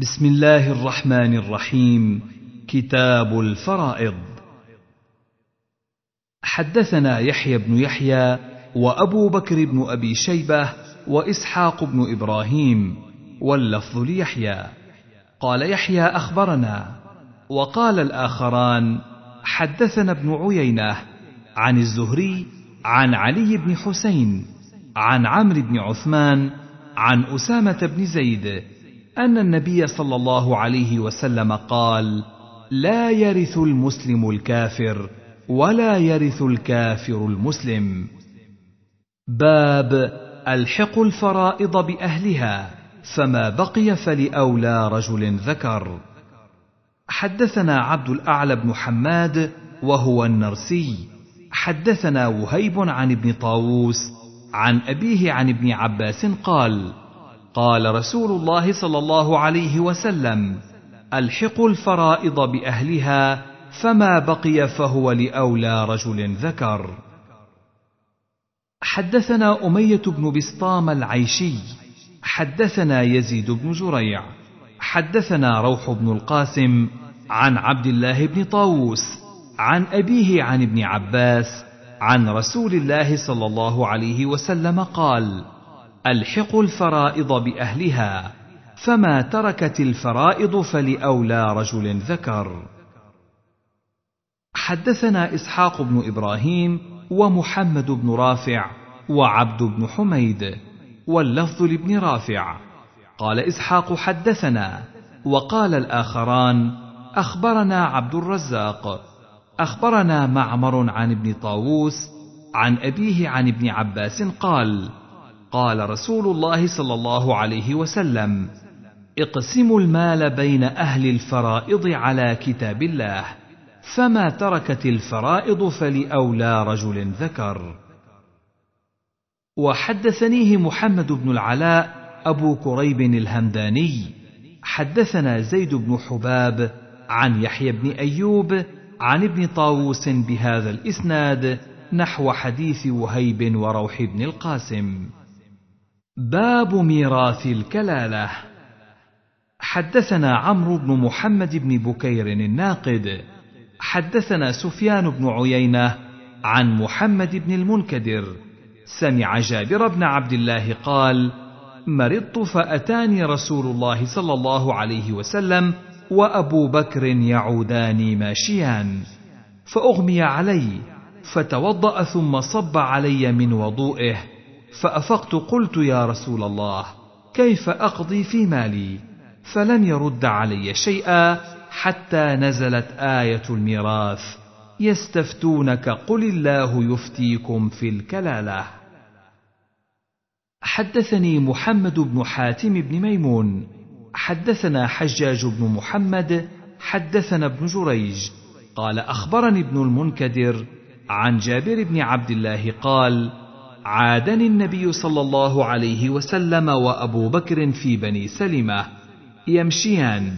بسم الله الرحمن الرحيم كتاب الفرائض حدثنا يحيى بن يحيى وابو بكر بن ابي شيبه واسحاق بن ابراهيم واللفظ ليحيى قال يحيى اخبرنا وقال الاخران حدثنا ابن عيينه عن الزهري عن علي بن حسين عن عمرو بن عثمان عن اسامه بن زيد ان النبي صلى الله عليه وسلم قال لا يرث المسلم الكافر ولا يرث الكافر المسلم باب الحق الفرائض باهلها فما بقي فلاولى رجل ذكر حدثنا عبد الاعلى بن حماد وهو النرسي حدثنا وهيب عن ابن طاووس عن ابيه عن ابن عباس قال قال رسول الله صلى الله عليه وسلم الحقوا الفرائض باهلها فما بقي فهو لاولى رجل ذكر حدثنا اميه بن بسطام العيشي حدثنا يزيد بن زريع حدثنا روح بن القاسم عن عبد الله بن طاووس عن ابيه عن ابن عباس عن رسول الله صلى الله عليه وسلم قال الحقوا الفرائض باهلها فما تركت الفرائض فلاولى رجل ذكر حدثنا اسحاق بن ابراهيم ومحمد بن رافع وعبد بن حميد واللفظ لابن رافع قال اسحاق حدثنا وقال الاخران اخبرنا عبد الرزاق اخبرنا معمر عن ابن طاووس عن ابيه عن ابن عباس قال قال رسول الله صلى الله عليه وسلم اقسموا المال بين اهل الفرائض على كتاب الله فما تركت الفرائض فلاولى رجل ذكر وحدثنيه محمد بن العلاء ابو كريب الهمداني حدثنا زيد بن حباب عن يحيى بن ايوب عن ابن طاووس بهذا الاسناد نحو حديث وهيب وروح بن القاسم باب ميراث الكلاله حدثنا عمرو بن محمد بن بكير الناقد حدثنا سفيان بن عيينه عن محمد بن المنكدر سمع جابر بن عبد الله قال مرضت فاتاني رسول الله صلى الله عليه وسلم وابو بكر يعودان ماشيان فاغمي علي فتوضا ثم صب علي من وضوئه فافقت قلت يا رسول الله كيف اقضي في مالي فلم يرد علي شيئا حتى نزلت ايه الميراث يستفتونك قل الله يفتيكم في الكلاله حدثني محمد بن حاتم بن ميمون حدثنا حجاج بن محمد حدثنا ابن جريج قال اخبرني ابن المنكدر عن جابر بن عبد الله قال عادني النبي صلى الله عليه وسلم وابو بكر في بني سلمه يمشيان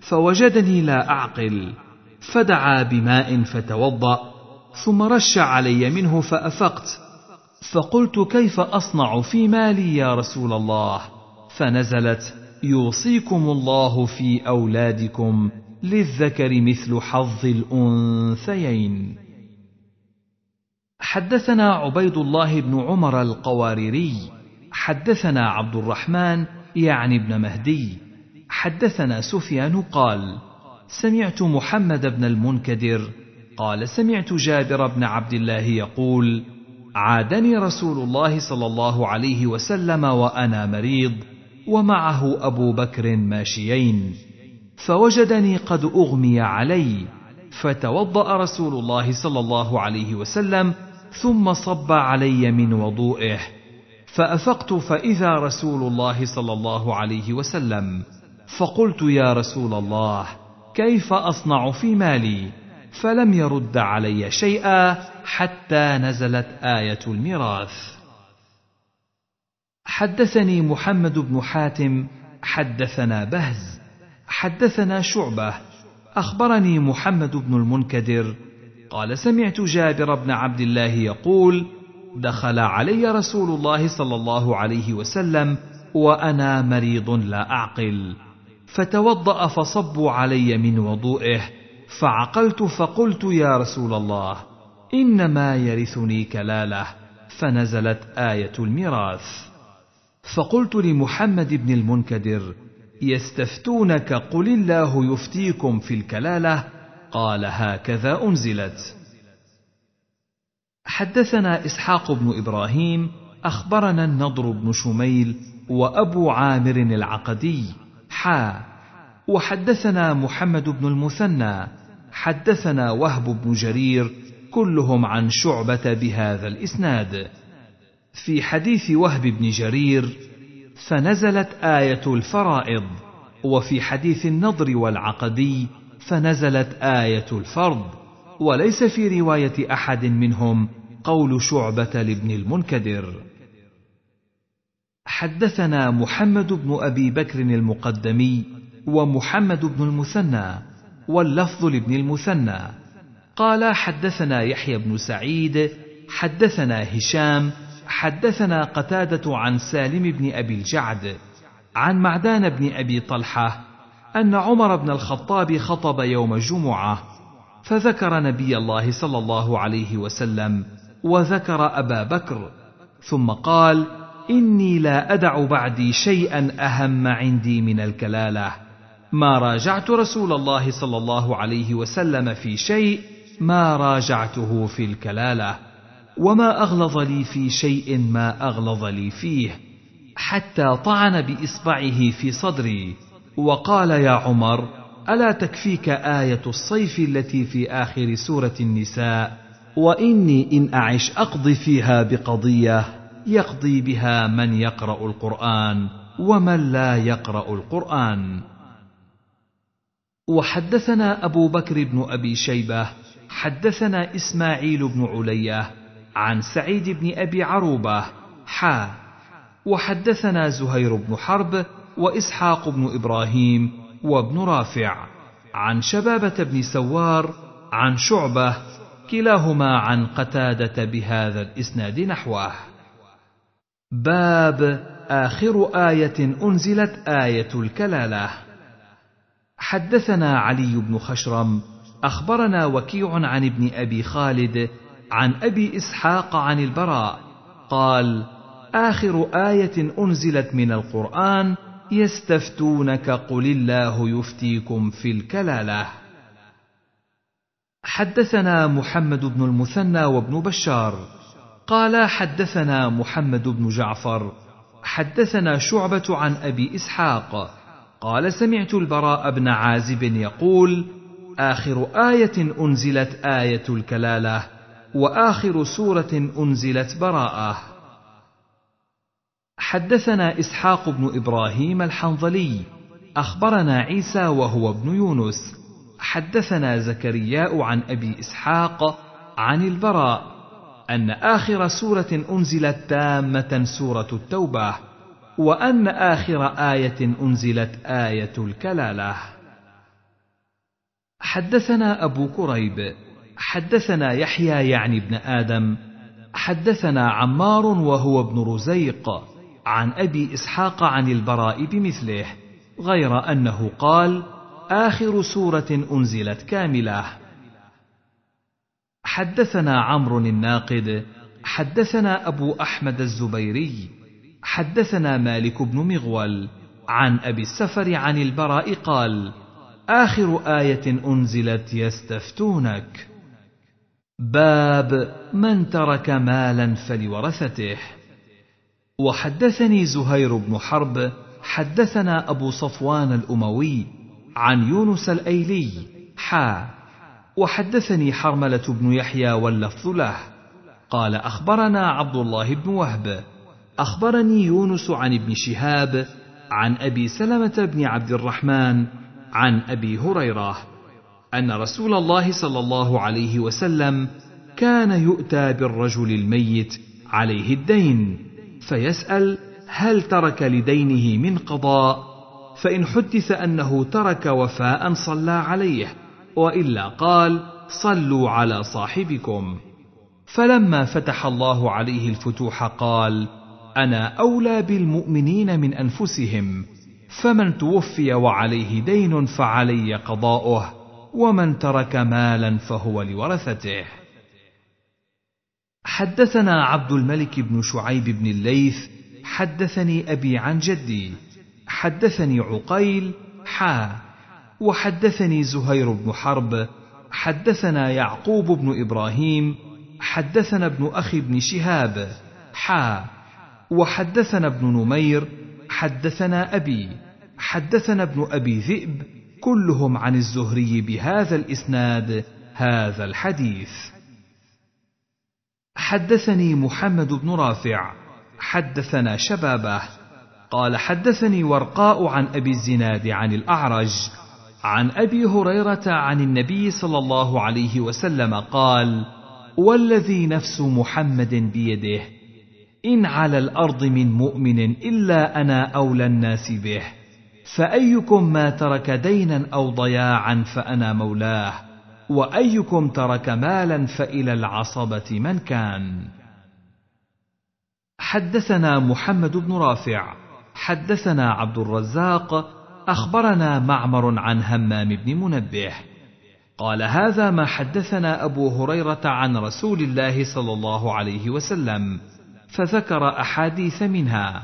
فوجدني لا اعقل فدعا بماء فتوضا ثم رش علي منه فافقت فقلت كيف اصنع في مالي يا رسول الله فنزلت يوصيكم الله في اولادكم للذكر مثل حظ الانثيين حدثنا عبيد الله بن عمر القواريري حدثنا عبد الرحمن يعني ابن مهدي حدثنا سفيان قال سمعت محمد بن المنكدر قال سمعت جابر بن عبد الله يقول عادني رسول الله صلى الله عليه وسلم وانا مريض ومعه ابو بكر ماشيين فوجدني قد اغمي علي فتوضا رسول الله صلى الله عليه وسلم ثم صب علي من وضوئه فافقت فاذا رسول الله صلى الله عليه وسلم فقلت يا رسول الله كيف اصنع في مالي فلم يرد علي شيئا حتى نزلت ايه الميراث حدثني محمد بن حاتم حدثنا بهز حدثنا شعبه اخبرني محمد بن المنكدر قال سمعت جابر بن عبد الله يقول دخل علي رسول الله صلى الله عليه وسلم وانا مريض لا اعقل فتوضا فصبوا علي من وضوئه فعقلت فقلت يا رسول الله انما يرثني كلاله فنزلت ايه الميراث فقلت لمحمد بن المنكدر يستفتونك قل الله يفتيكم في الكلاله قال هكذا انزلت حدثنا اسحاق بن ابراهيم اخبرنا النضر بن شميل وابو عامر العقدي حا وحدثنا محمد بن المثنى حدثنا وهب بن جرير كلهم عن شعبه بهذا الاسناد في حديث وهب بن جرير فنزلت ايه الفرائض وفي حديث النضر والعقدي فنزلت آية الفرض وليس في رواية أحد منهم قول شعبة لابن المنكدر حدثنا محمد بن أبي بكر المقدمي ومحمد بن المثنى واللفظ لابن المثنى قال حدثنا يحيى بن سعيد حدثنا هشام حدثنا قتادة عن سالم بن أبي الجعد عن معدان بن أبي طلحة ان عمر بن الخطاب خطب يوم جمعه فذكر نبي الله صلى الله عليه وسلم وذكر ابا بكر ثم قال اني لا ادع بعدي شيئا اهم عندي من الكلاله ما راجعت رسول الله صلى الله عليه وسلم في شيء ما راجعته في الكلاله وما اغلظ لي في شيء ما اغلظ لي فيه حتى طعن باصبعه في صدري وقال يا عمر الا تكفيك ايه الصيف التي في اخر سوره النساء واني ان اعش اقضي فيها بقضيه يقضي بها من يقرا القران ومن لا يقرا القران وحدثنا ابو بكر بن ابي شيبه حدثنا اسماعيل بن عليه عن سعيد بن ابي عروبه حا وحدثنا زهير بن حرب واسحاق بن ابراهيم وابن رافع عن شبابه بن سوار عن شعبه كلاهما عن قتاده بهذا الاسناد نحوه باب اخر ايه انزلت ايه الكلاله حدثنا علي بن خشرم اخبرنا وكيع عن ابن ابي خالد عن ابي اسحاق عن البراء قال اخر ايه انزلت من القران يستفتونك قل الله يفتيكم في الكلاله حدثنا محمد بن المثنى وابن بشار قال حدثنا محمد بن جعفر حدثنا شعبه عن ابي اسحاق قال سمعت البراء بن عازب يقول اخر ايه انزلت ايه الكلاله واخر سوره انزلت براءه حدثنا اسحاق بن ابراهيم الحنظلي اخبرنا عيسى وهو ابن يونس حدثنا زكرياء عن ابي اسحاق عن البراء ان اخر سوره انزلت تامه سوره التوبه وان اخر ايه انزلت ايه الكلاله حدثنا ابو كريب حدثنا يحيى يعني ابن ادم حدثنا عمار وهو ابن رزيق عن أبي إسحاق عن البراء بمثله غير أنه قال آخر سورة أنزلت كاملة حدثنا عمرو الناقد حدثنا أبو أحمد الزبيري حدثنا مالك بن مغول عن أبي السفر عن البراء قال آخر آية أنزلت يستفتونك باب من ترك مالا فلورثته وحدثني زهير بن حرب حدثنا أبو صفوان الأموي عن يونس الأيلي حا وحدثني حرملة بن يحيى واللفظ له قال أخبرنا عبد الله بن وهب أخبرني يونس عن ابن شهاب عن أبي سلمة بن عبد الرحمن عن أبي هريرة أن رسول الله صلى الله عليه وسلم كان يؤتى بالرجل الميت عليه الدين فيسأل هل ترك لدينه من قضاء فإن حدث أنه ترك وفاء صلى عليه وإلا قال صلوا على صاحبكم فلما فتح الله عليه الفتوح قال أنا أولى بالمؤمنين من أنفسهم فمن توفي وعليه دين فعلي قضاؤه ومن ترك مالا فهو لورثته حدثنا عبد الملك بن شعيب بن الليث حدثني ابي عن جدي حدثني عقيل حا وحدثني زهير بن حرب حدثنا يعقوب بن ابراهيم حدثنا ابن اخي بن شهاب حا وحدثنا ابن نمير حدثنا ابي حدثنا ابن ابي ذئب كلهم عن الزهري بهذا الاسناد هذا الحديث حدثني محمد بن رافع حدثنا شبابه قال حدثني ورقاء عن ابي الزناد عن الاعرج عن ابي هريره عن النبي صلى الله عليه وسلم قال والذي نفس محمد بيده ان على الارض من مؤمن الا انا اولى الناس به فايكم ما ترك دينا او ضياعا فانا مولاه وايكم ترك مالا فالى العصبه من كان حدثنا محمد بن رافع حدثنا عبد الرزاق اخبرنا معمر عن همام بن منبه قال هذا ما حدثنا ابو هريره عن رسول الله صلى الله عليه وسلم فذكر احاديث منها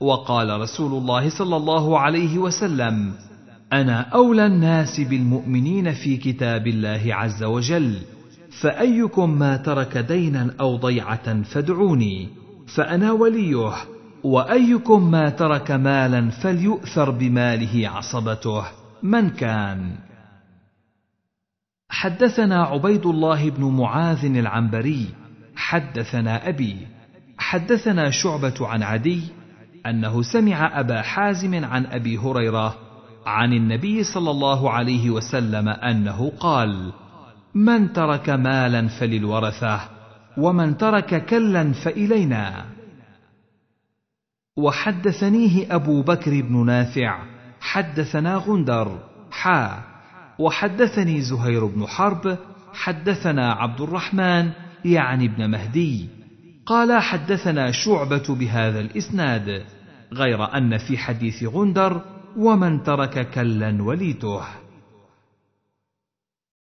وقال رسول الله صلى الله عليه وسلم انا اولى الناس بالمؤمنين في كتاب الله عز وجل فايكم ما ترك دينا او ضيعه فادعوني فانا وليه وايكم ما ترك مالا فليؤثر بماله عصبته من كان حدثنا عبيد الله بن معاذ العنبري حدثنا ابي حدثنا شعبه عن عدي انه سمع ابا حازم عن ابي هريره عن النبي صلى الله عليه وسلم انه قال من ترك مالا فللورثه ومن ترك كلا فالينا وحدثنيه ابو بكر بن نافع حدثنا غندر حا وحدثني زهير بن حرب حدثنا عبد الرحمن يعني ابن مهدي قال حدثنا شعبه بهذا الاسناد غير ان في حديث غندر ومن ترك كلا وليته